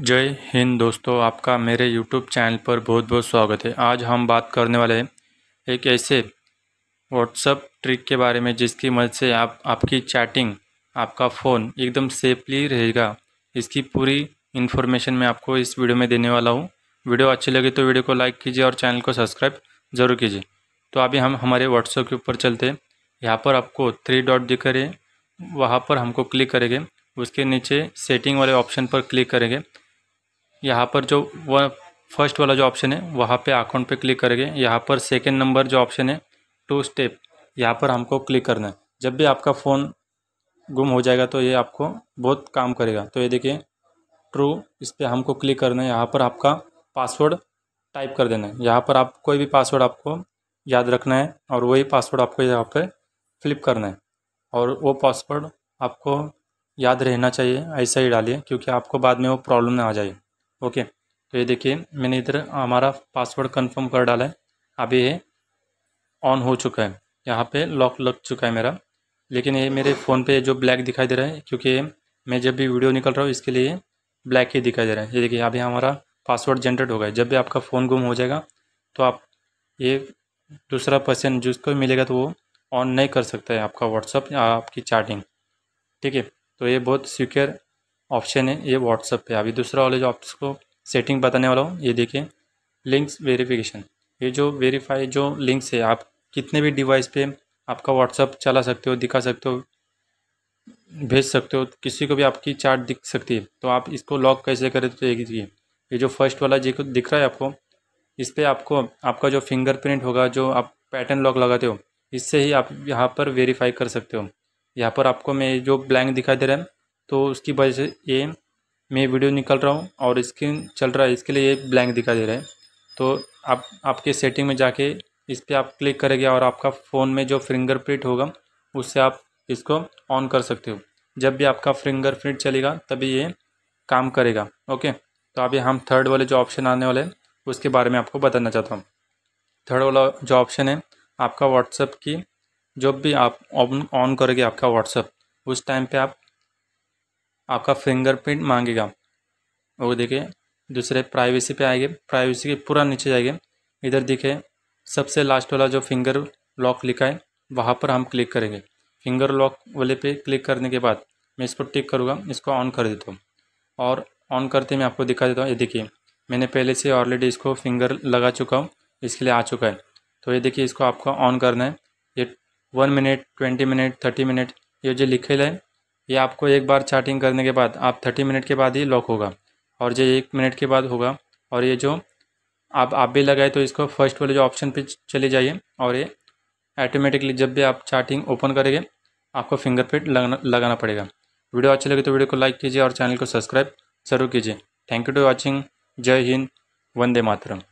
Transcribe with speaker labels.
Speaker 1: जय हिंद दोस्तों आपका मेरे YouTube चैनल पर बहुत बहुत स्वागत है आज हम बात करने वाले हैं एक ऐसे व्हाट्सअप ट्रिक के बारे में जिसकी मदद से आप आपकी चैटिंग आपका फ़ोन एकदम सेफली रहेगा इसकी पूरी इन्फॉर्मेशन मैं आपको इस वीडियो में देने वाला हूँ वीडियो अच्छी लगे तो वीडियो को लाइक कीजिए और चैनल को सब्सक्राइब ज़रूर कीजिए तो अभी हम हमारे व्हाट्सअप के ऊपर चलते हैं यहाँ पर आपको थ्री डॉट दिख रहे वहाँ पर हमको क्लिक करेंगे उसके नीचे सेटिंग वाले ऑप्शन पर क्लिक करेंगे यहाँ पर जो वह फर्स्ट वाला जो ऑप्शन है वहाँ पे अकाउंट पे क्लिक करेंगे यहाँ पर सेकेंड नंबर जो ऑप्शन है टू स्टेप यहाँ पर हमको क्लिक करना है जब भी आपका फ़ोन गुम हो जाएगा तो ये आपको बहुत काम करेगा तो ये देखिए ट्रू इस पर हमको क्लिक करना है यहाँ पर आपका पासवर्ड टाइप कर देना है यहाँ पर आप कोई भी पासवर्ड आपको याद रखना है और वही पासवर्ड आपको यहाँ पर फ्लिप करना है और वो पासवर्ड आपको याद रहना चाहिए ऐसा ही डालिए क्योंकि आपको बाद में वो प्रॉब्लम ना आ जाए ओके तो ये देखिए मैंने इधर हमारा पासवर्ड कंफर्म कर डाला है अभी ये ऑन हो चुका है यहाँ पे लॉक लग चुका है मेरा लेकिन ये मेरे फ़ोन पे जो ब्लैक दिखाई दे रहा है क्योंकि मैं जब भी वीडियो निकल रहा हूँ इसके लिए ब्लैक ही दिखाई दे रहा है ये देखिए अभी हमारा पासवर्ड जनरेट हो गया जब भी आपका फ़ोन गुम हो जाएगा तो आप ये दूसरा पर्सन जिसको मिलेगा तो वो ऑन नहीं कर सकता है आपका व्हाट्सअप या आपकी चैटिंग ठीक है तो ये बहुत सिक्योर ऑप्शन है ये व्हाट्सअप पे अभी दूसरा वाले जो आपको सेटिंग बताने वाला हूँ ये देखिए लिंक्स वेरिफिकेशन ये जो वेरीफाई जो लिंक्स है आप कितने भी डिवाइस पे आपका व्हाट्सअप चला सकते हो दिखा सकते हो भेज सकते हो किसी को भी आपकी चार्ट दिख सकती है तो आप इसको लॉक कैसे करें तो एक ये ये जो फर्स्ट वाला जी दिख रहा है आपको इस पर आपको आपका जो फिंगरप्रिंट होगा जो आप पैटर्न लॉक लगाते हो इससे ही आप यहाँ पर वेरीफाई कर सकते हो यहाँ पर आपको मैं जो ब्लैंक दिखाई दे रहा है तो उसकी वजह से ये मैं वीडियो निकल रहा हूँ और स्क्रीन चल रहा है इसके लिए ये ब्लैंक दिखा दे रहा है तो आप आपके सेटिंग में जाके इस पर आप क्लिक करेंगे और आपका फ़ोन में जो फिंगरप्रिंट होगा उससे आप इसको ऑन कर सकते हो जब भी आपका फिंगरप्रिंट चलेगा तभी ये काम करेगा ओके तो अभी हम थर्ड वाले जो ऑप्शन आने वाले हैं उसके बारे में आपको बताना चाहता हूँ थर्ड वाला जो ऑप्शन है आपका व्हाट्सअप की जब भी आप ऑन करेंगे करोगे आपका व्हाट्सअप उस टाइम पे आप आपका फिंगरप्रिंट मांगेगा और देखिए दूसरे प्राइवेसी पे आएंगे प्राइवेसी के पूरा नीचे जाएंगे इधर देखिए सबसे लास्ट वाला जो फिंगर लॉक लिखा है वहाँ पर हम क्लिक करेंगे फिंगर लॉक वाले पे क्लिक करने के बाद मैं इसको टिक करूँगा इसको ऑन कर देता हूँ और ऑन करते मैं आपको दिखा देता हूँ ये देखिए मैंने पहले से ऑलरेडी इसको फिंगर लगा चुका हूँ इसके लिए आ चुका है तो ये देखिए इसको आपको ऑन करना है ये one minute twenty minute thirty minute ये जो लिखे है ये आपको एक बार चार्टिंग करने के बाद आप थर्टी मिनट के बाद ही लॉक होगा और ये एक मिनट के बाद होगा और ये जो आप आप भी लगाए तो इसको फर्स्ट वाले जो ऑप्शन पे चले जाइए और ये ऑटोमेटिकली जब भी आप चार्टिंग ओपन करेंगे आपको फिंगरप्रिंट लगाना लगाना पड़ेगा वीडियो अच्छी लगे तो वीडियो को लाइक कीजिए और चैनल को सब्सक्राइब ज़रूर कीजिए थैंक यू टू वॉचिंग जय हिंद वंदे मातरम